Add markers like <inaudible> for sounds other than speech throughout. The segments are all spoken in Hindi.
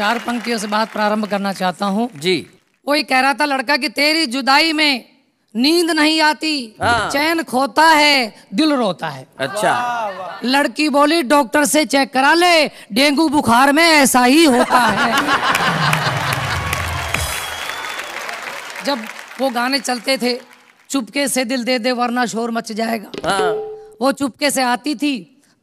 चार पंक्तियों से बात प्रारंभ करना चाहता हूँ जी कोई कह रहा था लड़का कि तेरी जुदाई में नींद नहीं आती हाँ। चैन खोता है दिल रोता है अच्छा लड़की बोली डॉक्टर से चेक करा ले डेंगू बुखार में ऐसा ही होता है जब वो गाने चलते थे चुपके से दिल दे दे वरना शोर मच जाएगा हाँ। वो चुपके से आती थी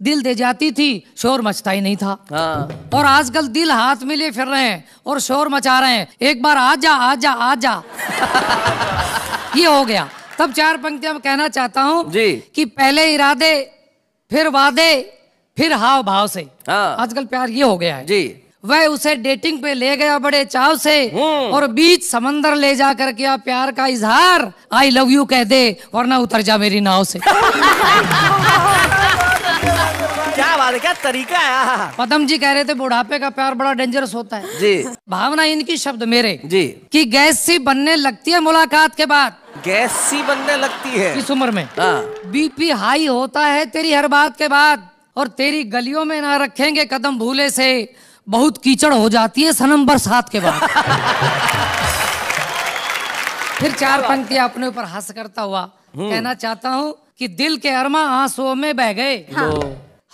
दिल दे जाती थी शोर मचता ही नहीं था हाँ। और आजकल दिल हाथ में लिए फिर रहे हैं और शोर मचा रहे हैं एक बार आ जा आ जा आ जा <laughs> ये हो गया तब चार पंक्तियां मैं कहना चाहता हूँ कि पहले इरादे फिर वादे फिर हाव भाव से हाँ। आजकल प्यार ये हो गया है जी वह उसे डेटिंग पे ले गया बड़े चाव से हम्म। और बीच समंदर ले जा कर किया प्यार का इजहार आई लव यू कह दे वरना उतर जा मेरी नाव से <laughs> बात क्या तरीका है पदम जी कह रहे थे बुढ़ापे का प्यार बड़ा डेंजरस होता है जी भावना इनकी शब्द मेरे जी कि गैस सी बनने लगती है मुलाकात के बाद गैस सी बनने लगती है इस उम्र में हाँ। बीपी हाई होता है तेरी हर बात के बाद और तेरी गलियों में ना रखेंगे कदम भूले से बहुत कीचड़ हो जाती है सनम बरसात के बाद <laughs> फिर चार पंक्तियां अपने ऊपर हंस करता हुआ हम्म। कहना चाहता हूँ कि दिल के अरमा आंसुओं में बह गए हाँ।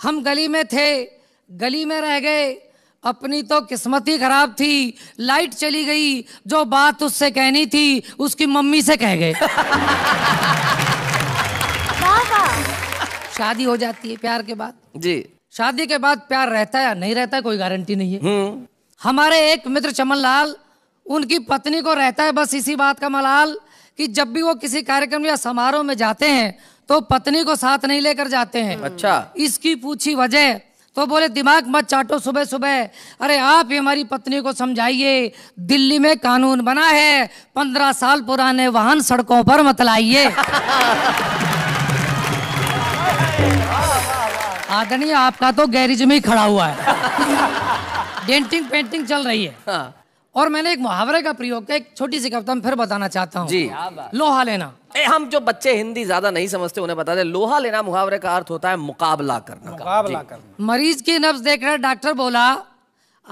हम गली में थे गली में रह गए अपनी तो किस्मत ही खराब थी लाइट चली गई जो बात उससे कहनी थी उसकी मम्मी से कह गए शादी हो जाती है प्यार के बाद जी शादी के बाद प्यार रहता है या नहीं रहता है कोई गारंटी नहीं है हम्म। हमारे एक मित्र चमन लाल उनकी पत्नी को रहता है बस इसी बात का मलाल कि जब भी वो किसी कार्यक्रम या समारोह में जाते हैं तो पत्नी को साथ नहीं लेकर जाते हैं अच्छा इसकी पूछी वजह तो बोले दिमाग मत चाटो सुबह सुबह अरे आप ही हमारी पत्नी को समझाइए दिल्ली में कानून बना है पंद्रह साल पुराने वाहन सड़कों पर मत लाइए <laughs> आदरणीय आपका तो गैरिज में ही खड़ा हुआ है <laughs> डेंटिंग पेंटिंग चल रही है हाँ। और मैंने एक मुहावरे का प्रयोग किया एक छोटी सी कविता फिर बताना चाहता हूँ जी लोहा लेना ए, हम जो बच्चे हिंदी ज्यादा नहीं समझते उन्हें बता दे लोहा लेना मुहावरे का अर्थ होता है मुकाबला करना मुकाबला करना मरीज की नब्ज देख रहे डॉक्टर बोला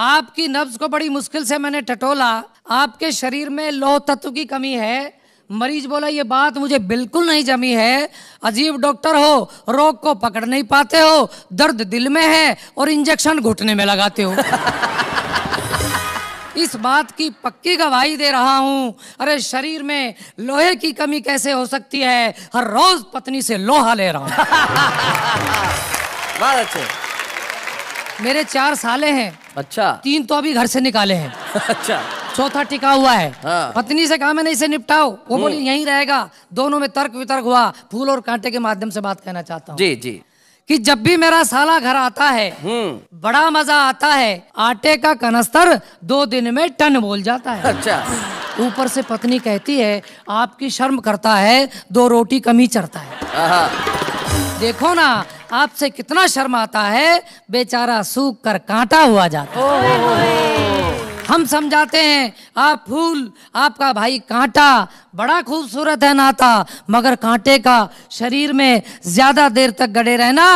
आपकी नब्ज को बड़ी मुश्किल से मैंने टटोला आपके शरीर में लोह तत्व की कमी है मरीज बोला ये बात मुझे बिल्कुल नहीं जमी है अजीब डॉक्टर हो रोग को पकड़ नहीं पाते हो दर्द दिल में है और इंजेक्शन घुटने में लगाते हो <laughs> इस बात की पक्की गवाही दे रहा हूँ अरे शरीर में लोहे की कमी कैसे हो सकती है हर रोज पत्नी से लोहा ले रहा हूँ <laughs> बहुत अच्छे मेरे चार साले हैं अच्छा तीन तो अभी घर से निकाले हैं <laughs> अच्छा चौथा टिका हुआ है हाँ। पत्नी से कहा मैंने इसे निपटाओ वो बोली यहीं रहेगा दोनों में तर्क वितर्क हुआ फूल और कांटे के माध्यम से बात कहना चाहता हूँ जी जी कि जब भी मेरा साला घर आता है हम्म। बड़ा मजा आता है आटे का कनस्तर दो दिन में टन बोल जाता है अच्छा ऊपर से पत्नी कहती है आपकी शर्म करता है दो रोटी कमी चढ़ता है देखो ना आपसे कितना शर्म आता है बेचारा सूख कर कांटा हुआ जाता है हम समझाते हैं आप फूल आपका भाई कांटा बड़ा खूबसूरत है नाता मगर कांटे का शरीर में ज्यादा देर तक गड़े रहना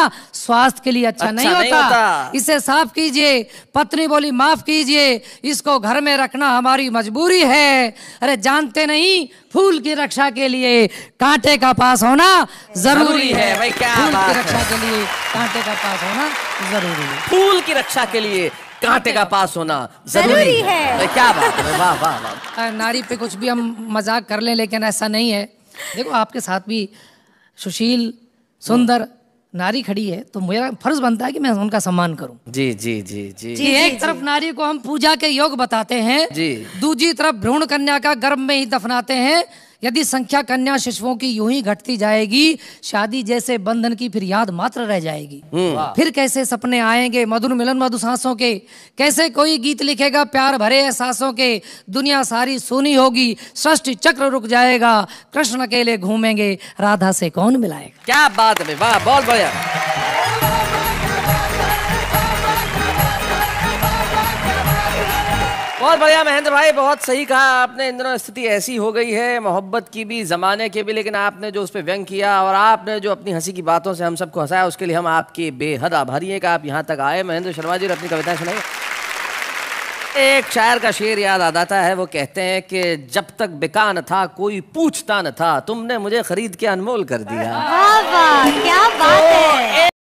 स्वास्थ्य के लिए अच्छा, अच्छा नहीं, होता। नहीं होता इसे साफ कीजिए पत्नी बोली माफ कीजिए इसको घर में रखना हमारी मजबूरी है अरे जानते नहीं फूल की रक्षा के लिए कांटे का पास होना जरूरी है भाई क्या फूल की रक्षा के लिए कांटे का पास होना जरूरी है फूल की रक्षा के लिए कांटे का पास होना जरूरी है, क्या बात है वाह वाह वाह नारी पे कुछ भी हम मजाक कर लें लेकिन ऐसा नहीं है देखो आपके साथ भी सुशील सुंदर नारी खड़ी है तो मेरा फर्ज बनता है कि मैं उनका सम्मान करूं जी जी जी जी, जी एक जी, तरफ नारी को हम पूजा के योग बताते हैं जी दूसरी तरफ भ्रूण कन्या का गर्भ में ही दफनाते हैं यदि संख्या कन्या शिशुओं की यूं ही घटती जाएगी शादी जैसे बंधन की फिर याद मात्र रह जाएगी हम्म। फिर कैसे सपने आएंगे मधुर मिलन मधु सांसों के कैसे कोई गीत लिखेगा प्यार भरे एहसासों के दुनिया सारी सोनी होगी सृष्टि चक्र रुक जाएगा कृष्ण अकेले घूमेंगे राधा से कौन मिलाएगा क्या बात है वाह बहुत बढ़िया बहुत बढ़िया महेंद्र भाई बहुत सही कहा आपने इन दिनों स्थिति ऐसी हो गई है मोहब्बत की भी ज़माने की भी लेकिन आपने जो उस पर व्यंग किया और आपने जो अपनी हंसी की बातों से हम सबको हंसाया उसके लिए हम आपके बेहद आभारी हैं कि आप यहाँ तक आए महेंद्र शर्मा जी और अपनी कविताएं सुनाई एक शायर का शेर याद आ जाता है वो कहते हैं कि जब तक बिका न था कोई पूछता न था तुमने मुझे खरीद के अनमोल कर दिया क्या बात तो है